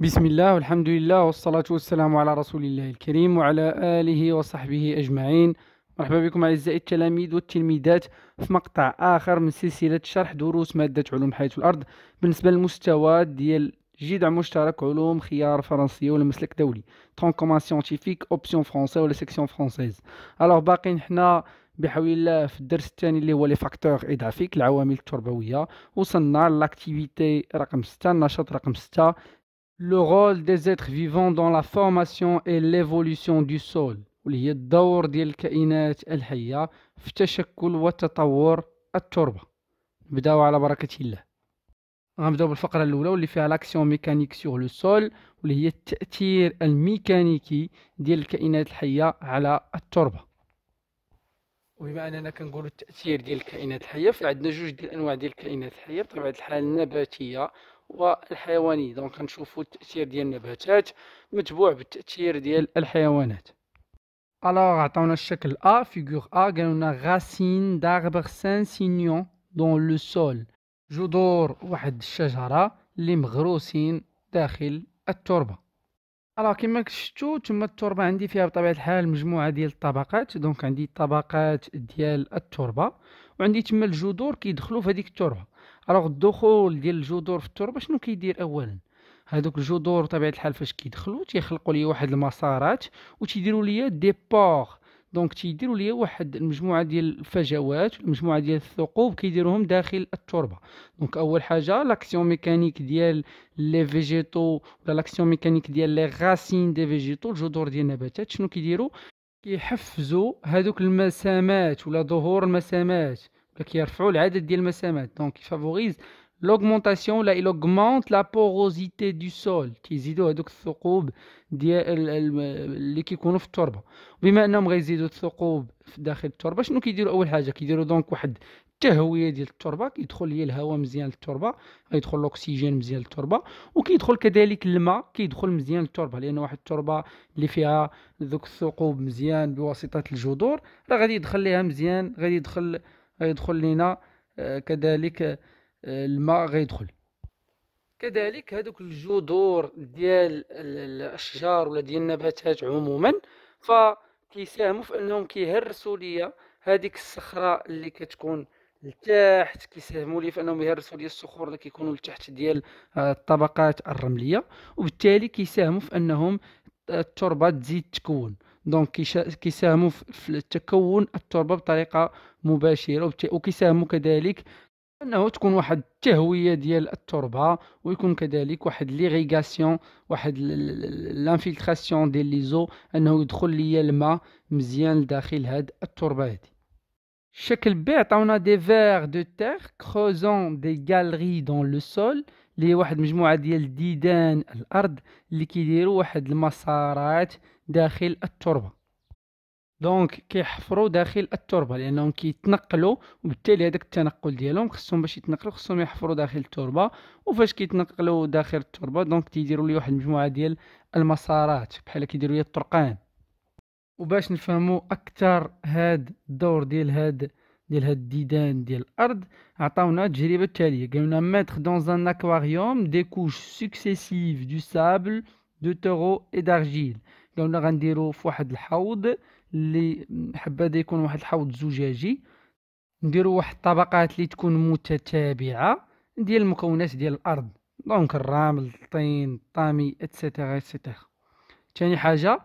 بسم الله والحمد لله والصلاة والسلام على رسول الله الكريم وعلى آله وصحبه أجمعين مرحبا بكم أعزائي التلاميذ والتلميذات في مقطع آخر من سلسلة شرح دروس مادة علوم حياة الأرض بالنسبة للمستوى ديال جدع مشترك علوم خيار فرنسية ولا مسلك دولي ترونكومان سيونتيفيك اوبسيون فرونسي ولا سيكسيون فرونسيز الوغ باقيين حنا بحول الله في الدرس الثاني اللي هو لي فاكتور ادافيك العوامل التربويه وصلنا لاكتيفيتي رقم 6 النشاط رقم 6 le rôle des êtres vivants dans la formation et l'évolution du sol واللي هي الدور ديال الكائنات الحية في تشكل وتطور التربة نبداو على بركة الله غنبداو بالفقرة الأولى واللي فيها لاكسيون ميكانيك سيغ لو سول واللي هي التأثير الميكانيكي ديال الكائنات الحية على التربة وبما اننا كنقولو التاثير ديال الكائنات الحيه فعندنا جوج ديال الانواع ديال الكائنات الحيه بطبيعه الحال النباتيه والحيواني دونك نشوفوا التاثير ديال النباتات متبوع بالتاثير ديال الحيوانات الوغ عطاونا الشكل ا فيغور ا قالوا لنا غاسين داربر سان سينيون دون لو سول جذور واحد الشجره اللي مغروسين داخل التربه الوغ كما شفتوا تما التربه عندي فيها بطبيعه الحال مجموعه ديال الطبقات دونك عندي طبقات ديال التربه وعندي تما الجذور كيدخلوا في هذيك التربه الوغ الدخول ديال الجذور في التربه شنو كيدير اولا هادوك الجذور بطبيعه الحال فاش كيدخلوا تيخلقوا لي واحد المسارات وتيديروا لي دي بور دونك تيديروا ليا واحد المجموعه ديال الفجوات المجموعه ديال الثقوب كيديروهم داخل التربه دونك اول حاجه لاكسيون ميكانيك ديال لي فيجيتو ولا لاكسيون ميكانيك ديال لي غاسين دي فيجيتو الجذور ديال النباتات شنو كيديروا كيحفزوا هذوك المسامات ولا ظهور المسامات كيرفعوا العدد ديال المسامات دونك يفافوريز لوغمونطاسيون لا لوغمونط لا بوروزيتي دو سول كيزيدوا هذوك الثقوب ديال اللي كيكونوا في التربه بما انهم غيزيدوا الثقوب في داخل التربه شنو كيديروا اول حاجه كيديروا دونك واحد التهويه ديال التربه كيدخل ليه الهواء مزيان للتربه غيدخل الاكسجين مزيان للتربه وكيدخل كذلك الماء كيدخل مزيان للتربه لان واحد التربه اللي فيها ذوك الثقوب مزيان بواسطه الجذور راه غادي يدخل ليها مزيان غادي يدخل غيدخل لينا آه، كذلك آه، الماء غيدخل كذلك هذوك الجذور ديال الاشجار ولا ديال النباتات عموما فكيساهموا في انهم كيهرسوا ليا هذيك الصخره اللي كتكون لتحت كيساهموا لي في انهم يهرسوا لي الصخور اللي كيكونوا لتحت ديال آه، الطبقات الرمليه وبالتالي كيساهموا في انهم التربه تزيد تكون دونك كيساهموا في تكون التربه بطريقه مباشره وكيساهموا كذلك انه تكون واحد التهويه ديال التربه ويكون كذلك واحد ليغيغاسيون واحد لانفيلتراسيون ديال لي زو انه يدخل ليا الماء مزيان لداخل هاد التربه هادي الشكل بي عطاونا دي فيغ دو تيغ كروزون دي غالري دون لو سول اللي هي واحد مجموعه ديال الديدان الارض اللي كيديروا واحد المسارات داخل التربه دونك كيحفروا داخل التربه لانهم كيتنقلوا وبالتالي هذاك التنقل ديالهم خصهم باش يتنقلوا خصهم يحفروا داخل التربه وفاش كيتنقلوا داخل التربه دونك تيديروا لي واحد المجموعه ديال المسارات بحال كيديروا لي الطرقان وباش نفهموا اكثر هاد الدور ديال هاد ديال هاد الديدان ديال الارض عطاونا التجربه التاليه sable de ميتر دون ان اكواريوم دي كوش سوكسيسيف دو سابل دو تورو اي دارجيل غنديرو فواحد الحوض اللي يكون واحد الحوض زجاجي نديرو واحد الطبقات تكون متتابعه ديال المكونات ديال الارض دونك الرمل الطين الطامي ثاني حاجه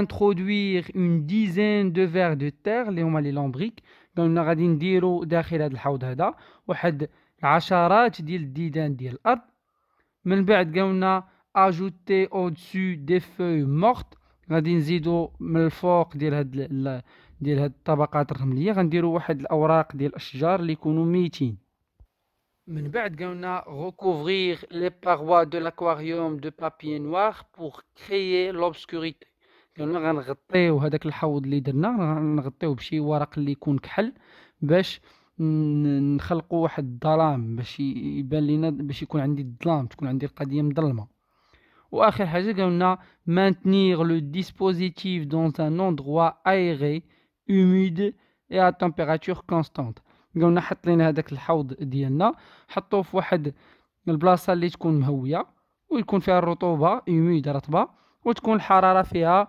introduire une dizaine de vers de terre, les, les قلنا غادي نديرو داخل هذا الحوض هذا واحد العشرات ديال الديدان ديال الارض من بعد قلنا اجوتي او دسو دي فوي مورت غادي نزيدو من الفوق ديال هاد ديال هاد الطبقات الرمليه غنديرو واحد الاوراق ديال الاشجار اللي يكونوا ميتين من بعد قلنا recouvrir لي باغوا دو لاكواريوم دو papier noir pour créer لوبسكوريتي لان غنغطيو هذاك الحوض اللي درنا غنغطيو بشي ورق اللي يكون كحل باش نخلقوا واحد الظلام باش يبان لينا باش يكون عندي الظلام تكون عندي القضيه مظلمه واخر حاجه قالوا لنا لو le دون ان اندرو ايري aéré اي ا تمبيراتور كونستانت constante لنا حط لينا هذاك الحوض ديالنا حطوه في واحد البلاصه اللي تكون مهويه ويكون فيها الرطوبه اوميد رطبه وتكون الحراره فيها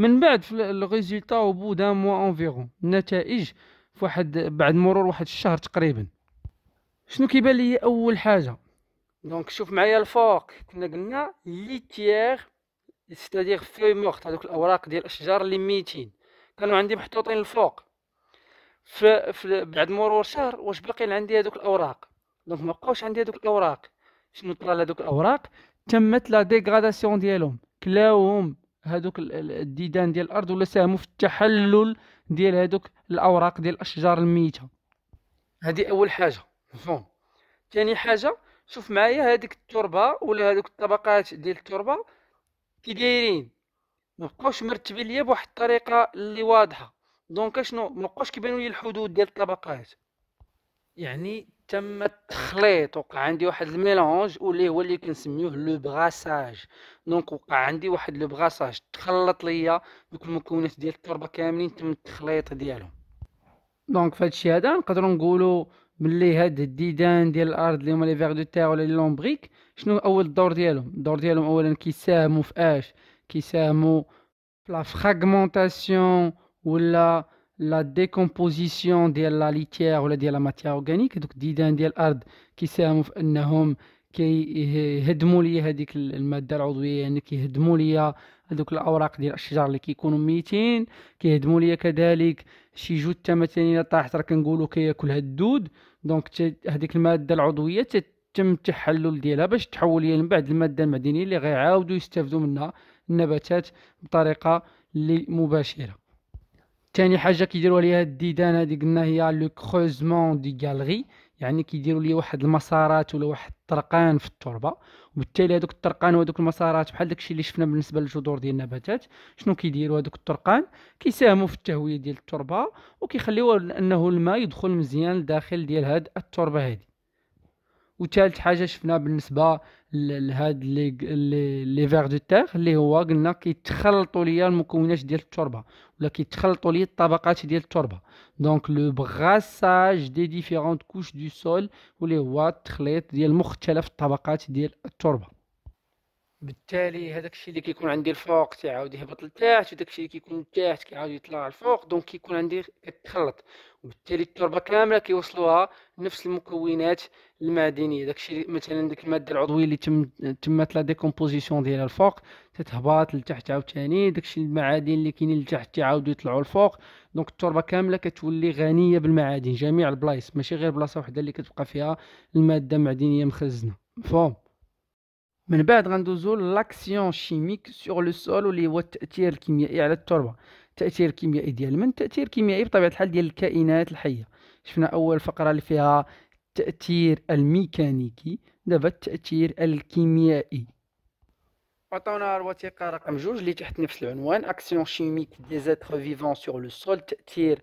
من بعد في الريزلتا او بو دان موا اونفيرون النتائج فواحد بعد مرور واحد الشهر تقريبا شنو كيبان لي اول حاجه دونك شوف معايا الفوق كنا قلنا تيير ستادير في مورت هذوك الاوراق ديال الاشجار اللي ميتين كانوا عندي محطوطين الفوق في, في بعد مرور شهر واش باقيين عندي هذوك الاوراق دونك بقاوش عندي هذوك الاوراق شنو طرا لهذوك الاوراق تمت لا ديغراداسيون ديالهم كلاوهم هذوك الديدان ديال الارض ولا ساهموا في التحلل ديال هذوك الاوراق ديال الاشجار الميته هذه اول حاجه مفهوم ثاني حاجه شوف معايا هذيك التربه ولا هذوك الطبقات ديال التربه كي دايرين ما بقاوش مرتبين ليا بواحد الطريقه اللي واضحه دونك شنو ما بقاوش كيبانوا لي الحدود ديال الطبقات يعني تم التخليط وقع عندي واحد الميلونج واللي هو اللي كنسميوه لو بغاساج دونك وقع عندي واحد لو بغاساج تخلط ليا دوك المكونات ديال التربه كاملين تم التخليط ديالهم دونك فهادشي هذا نقدروا نقولوا ملي هاد الديدان ديال الارض اللي هما لي فيغ دو تيغ ولا لي لومبريك شنو اول الدور ديالهم الدور ديالهم اولا كيساهموا في اش كيساهموا في لا فراغمونطاسيون ولا لا ديكومبوزيسيون ديال لا ليتيير ولا ديال لا ماتيير اورغانيك دوك الديدان ديال الارض كيساهموا في انهم كيهدموا لي هذيك الماده العضويه يعني كيهدموا لي هذوك الاوراق ديال الاشجار اللي كيكونوا ميتين كيهدموا لي كذلك شي جوج تماثيل طاحت راه كنقولوا كياكلها الدود دونك هذيك الماده العضويه تم التحلل ديالها باش تحول لي من بعد الماده المعدنيه اللي غيعاودوا يستافدوا منها النباتات بطريقه مباشره ثاني حاجه كيديروها ليها الديدان هذه قلنا هي لو كروزمون دي غالري يعني كيديروا لي واحد المسارات ولا واحد الطرقان في التربه وبالتالي هذوك الطرقان وهذوك المسارات بحال داكشي اللي شفنا بالنسبه للجذور ديال النباتات شنو كيديروا هذوك الطرقان كيساهموا في التهويه ديال التربه وكيخليو انه الماء يدخل مزيان لداخل ديال هاد التربه هذه وثالث حاجه شفنا بالنسبه لهاد لي لي فيغ دو تيغ اللي هو قلنا كيتخلطوا ليا المكونات ديال التربه ولا كيتخلطوا ليا الطبقات ديال التربه دونك لو بغاساج دي ديفيرونت كوش دو سول واللي هو التخليط ديال مختلف الطبقات ديال التربه بالتالي هذاك الشيء اللي كيكون عندي الفوق تيعاود يهبط لتحت وداك الشيء اللي كيكون لتحت كيعاود يطلع الفوق دونك كيكون عندي كتخلط وبالتالي التربه كامله كيوصلوها نفس المكونات المعدنيه داك الشيء مثلا ديك الماده العضويه اللي تم تمات لا ديكومبوزيسيون ديالها الفوق تتهبط لتحت عاوتاني داك الشيء المعادن اللي كاينين لتحت تيعاودوا يطلعوا الفوق دونك التربه كامله كتولي غنيه بالمعادن جميع البلايص ماشي غير بلاصه وحده اللي كتبقى فيها الماده المعدنيه مخزنه مفهوم من بعد غندوزو لاكسيون شيميك سور لو سول واللي هو التاثير الكيميائي على التربه التاثير الكيميائي ديال من التاثير الكيميائي بطبيعه الحال ديال الكائنات الحيه شفنا اول فقره اللي فيها التاثير الميكانيكي دابا التاثير الكيميائي عطاونا الوثيقه رقم جوج اللي تحت نفس العنوان اكسيون شيميك دي زيتر فيفون سور لو سول تاثير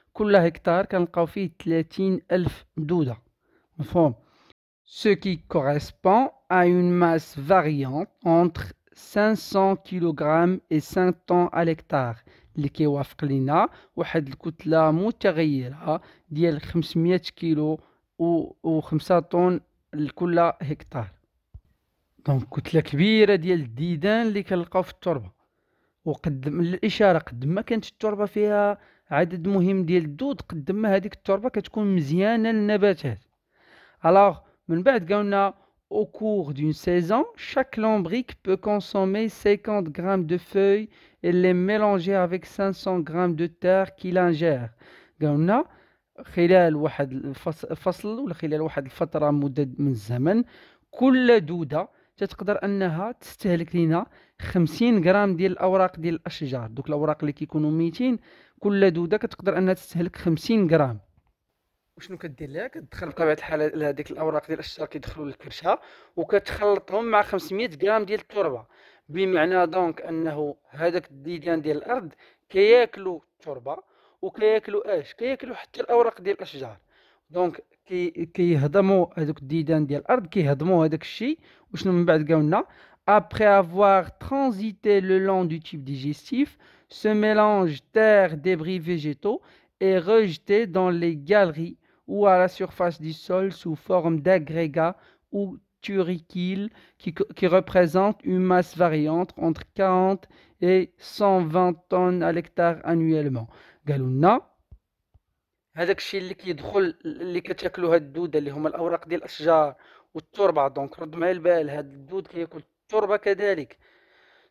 كل هكتار كنلقاو فيه 30 ألف دودة مفهوم ce qui correspond à une masse variante entre 500 kg et 5 tons à l'hectare اللي كيوافق لينا واحد الكتله متغيره ديال 500 كيلو و 5 طن لكل هكتار دونك كتله كبيره ديال الديدان اللي كنلقاو في التربه وقد الاشاره قد ما كانت التربه فيها عدد مهم ديال الدود قد ما هذيك التربه كتكون مزيانه للنباتات الوغ من بعد قالنا Au cours d'une saison, chaque lombric peut consommer 50 g de feuilles et les mélanger avec 500 g de terre qu'il ingère. قالنا خلال واحد الفصل ولا خلال واحد الفتره مده من الزمن كل دوده تتقدر انها تستهلك لينا 50 غرام ديال الاوراق ديال الاشجار دوك الاوراق اللي كيكونوا ميتين كل دوده كتقدر انها تستهلك 50 غرام وشنو كدير ليها كتدخل بطبيعه الحال هذيك الاوراق ديال الاشجار كيدخلوا للكرشه وكتخلطهم مع 500 غرام ديال التربه بمعنى دونك انه هذاك الديدان ديال الارض كياكلوا التربه وكياكلوا اش كياكلوا حتى الاوراق ديال الاشجار دونك après avoir transité le long du tube digestif ce mélange terre débris végétaux est rejeté dans les galeries ou à la surface du sol sous forme d'agrégats ou turicules qui, représentent une masse variante entre 40 et 120 tonnes à l'hectare annuellement. Galouna هذاك الشيء اللي كيدخل اللي كتاكلو هاد الدوده اللي هما الاوراق ديال الاشجار والتربه دونك رد معايا البال هاد الدود كياكل التربه كذلك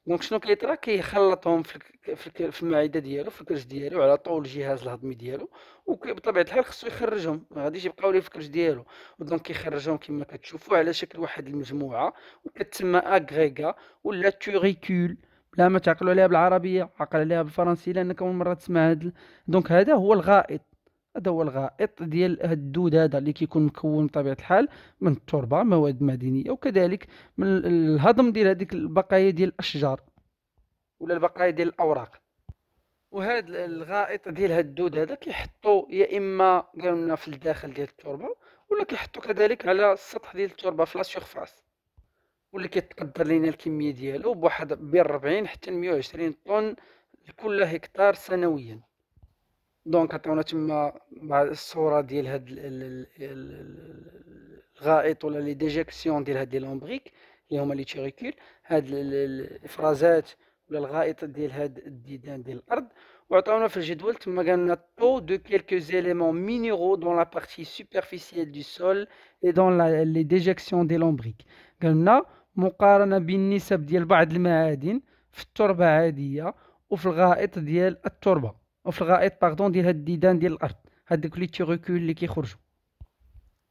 دونك شنو كيطرا كيخلطهم في في, في المعده ديالو في الكرش ديالو على طول الجهاز الهضمي ديالو وبطبيعه الحال خصو يخرجهم ما غاديش يبقاو ليه في الكرش ديالو دونك كيخرجهم كما كتشوفوا على شكل واحد المجموعه وكتسمى اغريغا ولا توريكول بلا ما تعقلوا عليها بالعربيه عقل عليها بالفرنسيه لانك اول مره تسمع هاد دونك هذا هو الغائط هذا هو الغائط ديال هاد الدود هذا اللي كيكون مكون بطبيعه الحال من التربه مواد معدنيه وكذلك من الهضم ديال هذيك البقايا ديال الاشجار ولا البقايا ديال الاوراق وهاد الغائط ديال هاد الدود هذا كيحطو يا اما قالنا في الداخل ديال التربه ولا كيحطو كذلك على السطح ديال التربه في لا سيرفاس واللي كيتقدر لينا الكميه ديالو بواحد بين 40 حتى 120 طن لكل هكتار سنويا دونك عطاونا تما مع الصوره ديال هاد الغائط ولا لي ديجيكسيون ديال هاد لي لومبريك اللي هما لي تيريكول هاد الافرازات ولا الغائط ديال هاد الديدان ديال الارض وعطاونا في الجدول تما قالنا طو دو كيلكو زيليمون مينيرو دون لا بارتي سوبرفيسيال دو سول اي دون لي ديجيكسيون دي لومبريك قالنا مقارنه بالنسب ديال بعض المعادن في التربه عاديه وفي الغائط ديال التربه وفي الغائط باردون ديال هاد الديدان ديال الارض هادوك لي تيغوكول اللي كيخرجوا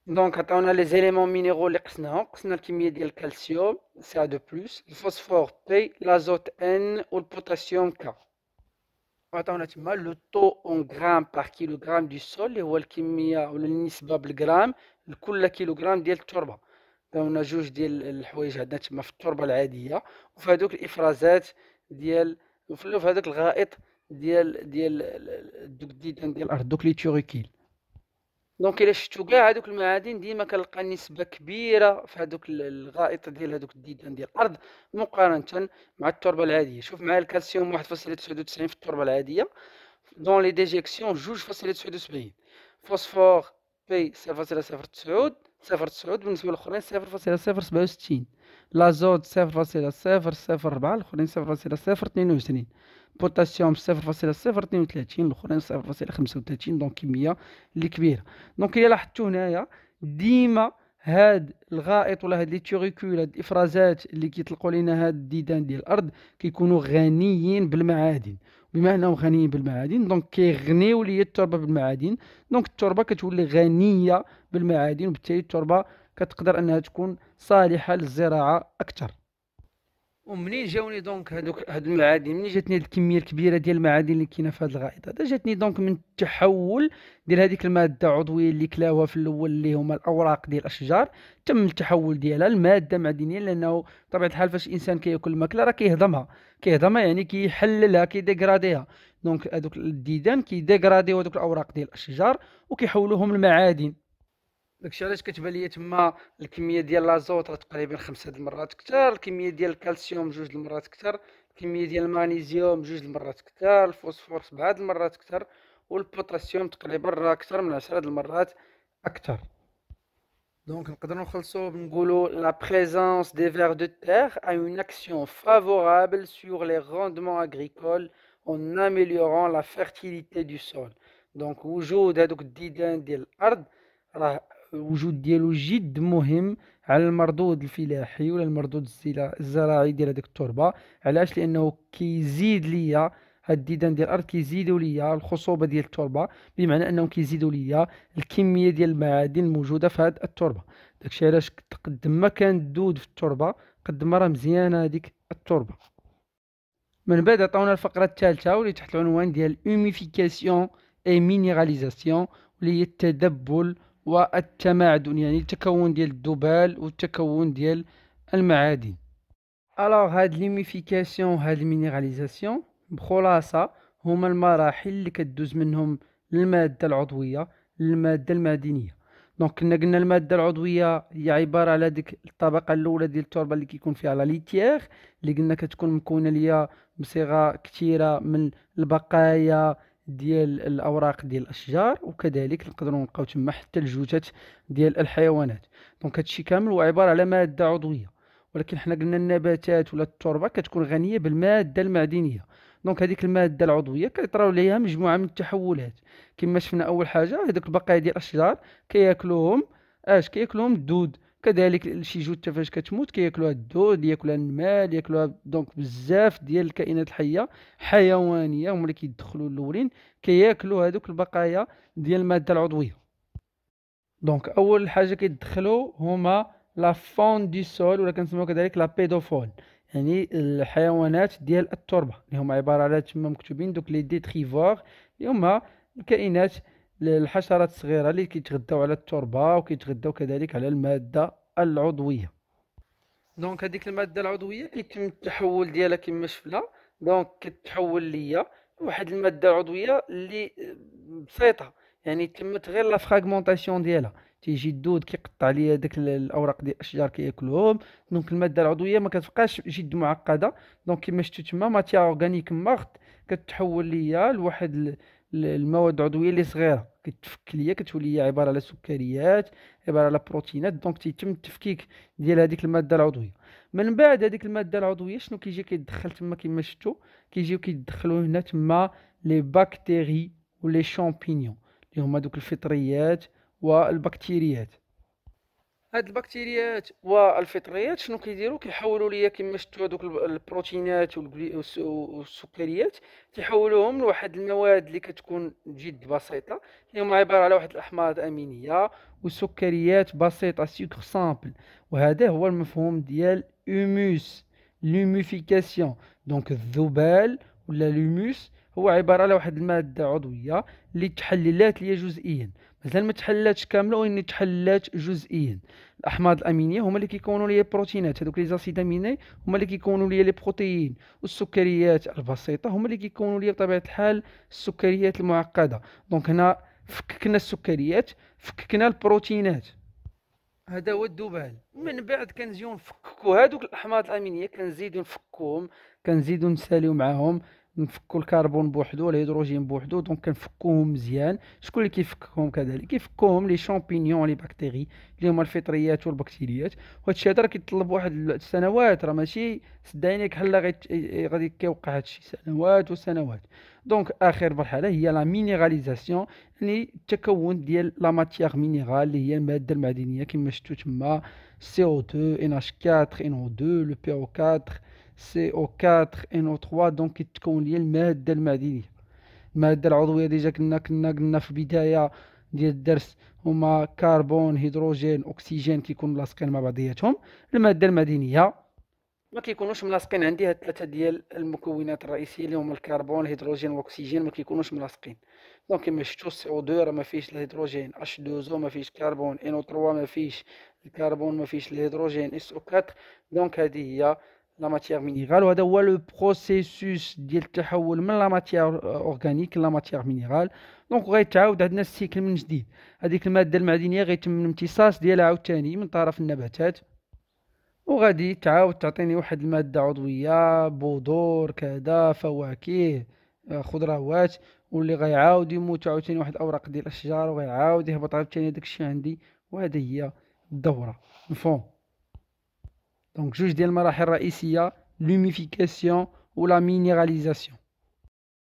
دونك عطاونا لي زيليمون مينيرو اللي قسناهم قسنا الكميه ديال الكالسيوم سي ا دو بلس الفوسفور بي لازوت ان والبوتاسيوم كا عطاونا تما لو طو اون غرام بار كيلوغرام دو سول اللي هو الكميه ولا النسبه بالغرام لكل كيلوغرام ديال التربه عطاونا جوج ديال الحوايج عندنا تما في التربه العاديه وفي هذوك الافرازات ديال وفي هادوك الغائط ديال ديال دوك ديدان ديال الارض دوك لي تيوريكيل دونك الا شفتو كاع هادوك المعادن ديما كنلقى نسبه كبيره في هادوك الغائط ديال هادوك الديدان ديال الارض مقارنه مع التربه العاديه شوف معايا الكالسيوم 1.99 في التربه العاديه دون لي ديجيكسيون 2.79 فوسفور بي 0.09 تسعود بالنسبه للاخرين 0.067 لازوت 0.004 الاخرين 0.022 بوتاسيوم 0.032 الاخرين 0.35 دونك كميه اللي كبيره دونك الا لاحظتوا هنايا ديما هاد الغائط ولا هاد لي تيغيكول هاد الافرازات اللي كيطلقوا لنا هاد الديدان ديال الارض كيكونوا غنيين بالمعادن بما انهم غنيين بالمعادن دونك كيغنيو لي التربه بالمعادن دونك التربه كتولي غنيه بالمعادن وبالتالي التربه كتقدر انها تكون صالحه للزراعه اكثر ومنين جاوني دونك هذوك هاد المعادن منين جاتني هاد الكميه الكبيره ديال المعادن اللي كاينه في هاد الغائط هذا جاتني دونك من التحول ديال هذيك الماده العضويه اللي كلاوها في الاول اللي هما الاوراق ديال الاشجار تم التحول ديالها لماده معدنيه لانه بطبيعه الحال فاش الانسان كياكل الماكله راه كيهضمها كيهضمها يعني كيحللها كيديغراديها دونك هذوك الديدان كيديغراديو هذوك الاوراق ديال الاشجار وكيحولوهم لمعادن داكشي علاش كتبان ليا تما الكميه ديال لازوت راه تقريبا خمسة د المرات كثر الكميه ديال الكالسيوم جوج د المرات كثر الكميه ديال المغنيسيوم جوج د المرات كثر الفوسفور سبعة د المرات كثر والبوتاسيوم تقريبا راه اكثر من 10 د المرات اكثر دونك نقدروا نخلصوا بنقولوا لا بريزونس دي vers de terre a une action favorable sur les rendements agricoles en améliorant la fertilité دو sol دونك وجود هذوك الديدان ديال الارض راه الوجود ديالو جد مهم على المردود الفلاحي ولا المردود الزراعي ديال هذيك التربه علاش لانه كيزيد ليا هاد الديدان ديال الارض كيزيدوا ليا الخصوبه ديال التربه بمعنى انهم كيزيدوا ليا الكميه ديال المعادن الموجوده في هاد التربه داكشي علاش قد ما كان الدود في التربه قد ما راه مزيانه هذيك التربه من بعد عطاونا الفقره الثالثه واللي تحت العنوان ديال اوميفيكاسيون اي مينيراليزاسيون واللي هي التدبل والتمعدن يعني التكون ديال الدبال والتكون ديال المعادن الوغ هاد ليميفيكاسيون هاد المينيراليزاسيون بخلاصه هما المراحل اللي كدوز منهم الماده العضويه للماده المعدنيه دونك كنا قلنا الماده العضويه هي عباره على ديك الطبقه الاولى ديال التربه اللي كيكون فيها لا ليتيير اللي قلنا كتكون مكونه ليا بصيغه كثيره من البقايا ديال الاوراق ديال الاشجار وكذلك نقدروا نلقاو تما حتى الجثث ديال الحيوانات دونك هادشي كامل هو عباره على ماده عضويه ولكن حنا قلنا النباتات ولا التربه كتكون غنيه بالماده المعدنيه دونك هذيك الماده العضويه كيطراو ليها مجموعه من التحولات كما شفنا اول حاجه هذوك البقايا ديال الاشجار كياكلوهم اش كياكلوهم الدود كذلك شي جثه فاش كتموت كياكلوها الدود ياكلوها النمال ياكلوها دونك بزاف ديال الكائنات الحيه حيوانيه هما اللي كيدخلوا الاولين كياكلوا هذوك البقايا ديال الماده العضويه دونك اول حاجه كيدخلوا هما لا فون دي سول ولا كنسموها كذلك لا بيدوفون يعني الحيوانات ديال التربه اللي هما عباره على تما مكتوبين دوك لي ديتريفور اللي هما الكائنات للحشرات الصغيره اللي كيتغداو على التربه وكيتغداو كذلك على الماده العضويه دونك هذيك الماده العضويه كيتم التحول ديالها كما شفنا دونك كتحول ليا واحد الماده عضويه اللي بسيطه يعني تمت غير لا فراغمونطاسيون ديالها تيجي الدود كيقطع ليا داك الاوراق ديال الاشجار كياكلهم دونك الماده العضويه ما كتبقاش جد معقده دونك كما شفتو تما ماتيا اورغانيك مارت كتحول ليا لواحد المواد العضويه اللي صغيره كتفك ليا كتولي هي عباره على سكريات عباره على بروتينات دونك تيتم التفكيك ديال هذيك الماده العضويه من بعد هذيك الماده العضويه شنو كيجي كيدخل تما كما شفتوا كيجيو كيدخلوا هنا تما لي باكتيري ولي شامبينيون اللي هما دوك الفطريات والبكتيريات هاد البكتيريات والفطريات شنو كيديروا كيحولوا ليا كما شفتوا هذوك البروتينات والسكريات تيحولوهم لواحد المواد اللي كتكون جد بسيطه اللي هما عباره على واحد الاحماض امينيه وسكريات بسيطه سوكر سامبل وهذا هو المفهوم ديال هوموس لوميفيكاسيون دونك الذبال ولا لوموس هو عباره على واحد الماده عضويه اللي تحللات ليا جزئيا مثلا ما تحلاتش كامله وان تحلات جزئيا الاحماض الامينيه هما اللي كيكونوا لي بروتينات هذوك لي زاسيد اميني هما اللي كيكونوا لي لي بروتيين والسكريات البسيطه هما اللي كيكونوا لي بطبيعه الحال السكريات المعقده دونك هنا فككنا السكريات فككنا البروتينات هذا هو الدبال من بعد كنزيدو نفككو هذوك الاحماض الامينيه كنزيدو نفكوهم كنزيدو نساليو معاهم نفكوا الكربون بوحدو الهيدروجين بوحدو دونك كنفكوهم مزيان شكون اللي كيفكهم كذلك كيفكوهم لي شامبينيون لي بكتيري اللي هما الفطريات والبكتيريات وهادشي هذا راه كيطلب واحد السنوات راه ماشي سد عينيك هلا غادي كيوقع هادشي سنوات وسنوات دونك اخر مرحله هي لا مينيراليزاسيون اللي يعني التكون ديال لا ماتيغ مينيرال اللي هي الماده المعدنيه كما شفتو تما CO2 NH4 NO2 لو PO4 CO4 NO3 دونك كتكون ليا الماده المعدنيه الماده العضويه ديجا كنا كنا قلنا في البدايه ديال الدرس هما كربون هيدروجين اكسجين كيكونوا لاصقين مع بعضياتهم الماده المعدنيه ما كيكونوش ملاصقين عندي هاد ثلاثة ديال المكونات الرئيسيه اللي هما الكربون الهيدروجين والاكسجين ما كيكونوش ملاصقين دونك كما شفتو سي او 2 راه ما فيهش الهيدروجين اش 2 او ما فيهش كربون ان او 3 ما فيهش الكربون ما فيهش الهيدروجين اس او 4 دونك هذه هي لا ماتيير مينيرال وهذا هو لو بروسيسوس ديال التحول من لا ماتيير اورغانيك لا ماتيير مينيرال دونك غيتعاود عندنا السيكل من جديد هذيك الماده المعدنيه غيتم الامتصاص ديالها عاوتاني من طرف النباتات وغادي تعاود تعطيني واحد الماده عضويه بذور كذا فواكه خضروات واللي غيعاود يموت عاوتاني واحد الاوراق ديال الاشجار وغيعاود يهبط عاوتاني داكشي عندي وهذه هي الدوره مفهوم دونك جوج ديال المراحل الرئيسيه لوميفيكاسيون ولا مينيراليزاسيون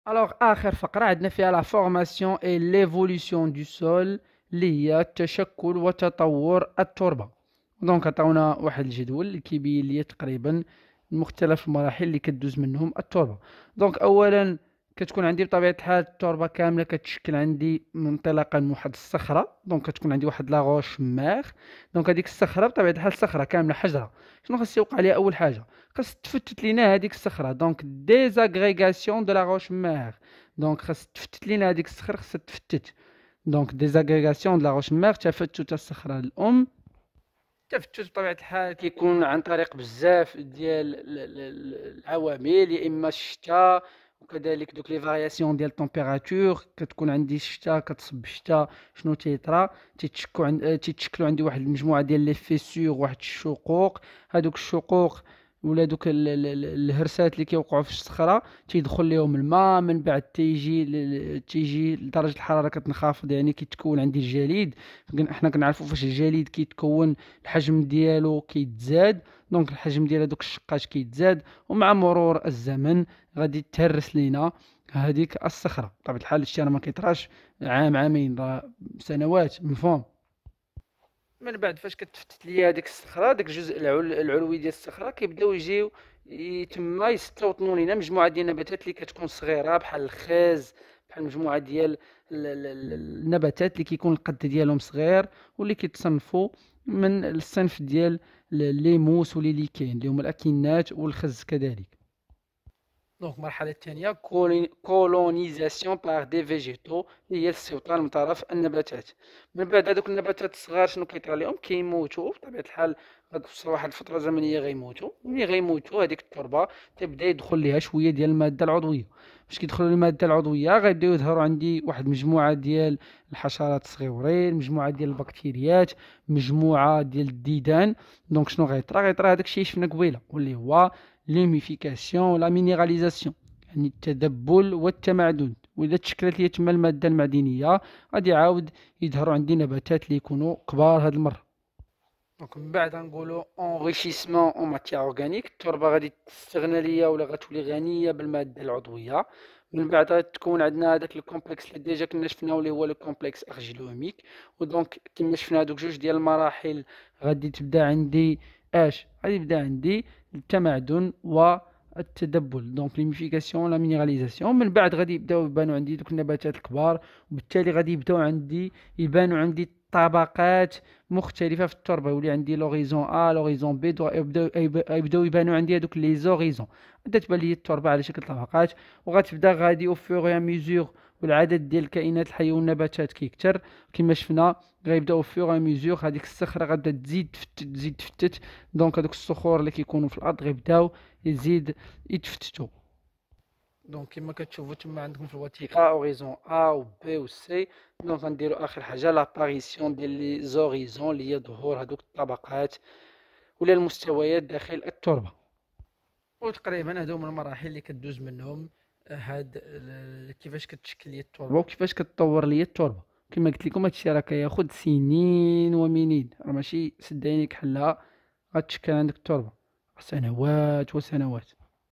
الوغ اخر فقره عندنا فيها لا فورماسيون اي ليفولوسيون دو سول اللي هي تشكل وتطور التربه دونك عطاونا واحد الجدول كيبين ليا تقريبا مختلف المراحل اللي كدوز منهم التربه دونك اولا كتكون عندي بطبيعه الحال التربه كامله كتشكل عندي منطلقا من واحد الصخره دونك كتكون عندي واحد لاغوش ماغ دونك هذيك الصخره بطبيعه الحال صخره كامله حجره شنو خاص يوقع ليها اول حاجه خاص تفتت لينا هذيك الصخره دونك ديزاغريغاسيون دو لاغوش ماغ دونك خاص تفتت لينا هذيك الصخره خاص تفتت دونك ديزاغريغاسيون دو لاغوش ماغ تفتت الصخره الام التفتت بطبيعه الحال كيكون عن طريق بزاف ديال العوامل يا اما الشتاء وكذلك دوك لي فارياسيون ديال التمبيراتور كتكون عندي الشتاء كتصب الشتاء شنو تيطرا تيتشكلو عند عندي واحد المجموعه ديال لي فيسور واحد الشقوق هادوك الشقوق ولا دوك الهرسات اللي كيوقعوا في الصخره تيدخل ليهم الماء من بعد تيجي تيجي درجه الحراره كتنخفض يعني كيتكون عندي الجليد حنا كنعرفوا فاش الجليد كيتكون الحجم ديالو كيتزاد دونك الحجم ديال هذوك الشقاش كيتزاد ومع مرور الزمن غادي تهرس لينا هذيك الصخره طبعا الحال الشيء راه ما كيطراش عام عامين سنوات مفهوم من بعد فاش كتفتت ليا هذيك الصخره داك الجزء العلوي ديال الصخره كيبداو يجيو تما يستوطنوا لينا مجموعه ديال النباتات اللي كتكون صغيره بحال الخاز بحال مجموعه ديال النباتات اللي كيكون القد ديالهم صغير واللي كيتصنفوا من الصنف ديال الليموس وليليكين اللي هما الاكينات والخز كذلك دونك المرحله الثانيه كولونيزاسيون بار دي فيجيتو اللي هي الاستوطان من طرف النباتات من بعد هذوك النباتات الصغار شنو كيطرى لهم كيموتوا بطبيعه الحال غتوصل واحد الفتره زمنيه غيموتوا ملي غيموتوا هذيك التربه تبدا يدخل ليها شويه ديال الماده العضويه باش كيدخلوا الماده العضويه غيبداو يظهروا عندي واحد مجموعه ديال الحشرات الصغيورين مجموعه ديال البكتيريات مجموعه ديال الديدان دونك شنو غيطرى غيطرى هذاك الشيء شفنا قبيله واللي هو ليميفيكاسيون لا مينيراليزاسيون يعني التذبل والتمعدن واذا تشكلت لي تما الماده المعدنيه غادي يعاود يظهروا عندي نباتات اللي يكونوا كبار هاد المره دونك من بعد غنقولوا انريشيسمون اون ماتيا اورغانيك التربه غادي تستغنى ليا ولا غتولي غنيه بالماده العضويه من بعد غتكون عندنا هذاك الكومبلكس اللي ديجا كنا شفناه اللي هو الكومبلكس ارجيلوميك ودونك كما شفنا هذوك جوج ديال المراحل غادي تبدا عندي اش يبدا عندي التمعدن والتدبل دونك ليميفيكاسيون لا مينيراليزاسيون من بعد غادي يبداو يبانو عندي دوك النباتات الكبار وبالتالي غادي يبداو عندي يبانو عندي طبقات مختلفه في التربه يولي عندي لوريزون ا لوريزون بي يبداو يبداو يبانو عندي هذوك لي زوريزون بدات تبان لي التربه على شكل طبقات وغتبدا غادي اوفور يا ميزور والعدد ديال الكائنات الحيه والنباتات كيكثر كما شفنا غيبداو فيغ ميزور هذيك الصخره غادا تزيد تفتت تزيد تفتت دونك هذوك الصخور اللي كيكونوا في الارض غيبداو يزيد يتفتتوا دونك كما كتشوفوا تما عندكم في الوثيقه اوريزون ا و بي و سي دونك غنديرو اخر حاجه لاباريسيون ديال لي زوريزون اللي هي ظهور هذوك الطبقات ولا المستويات داخل التربه وتقريبا هادو هما المراحل اللي كدوز منهم هاد كيفاش كتشكل لي التربه وكيفاش كتطور لي التربه كما قلت لكم هادشي راه كياخد سنين ومنين راه ماشي سد عينيك حلها غتشكل عندك التربه سنوات وسنوات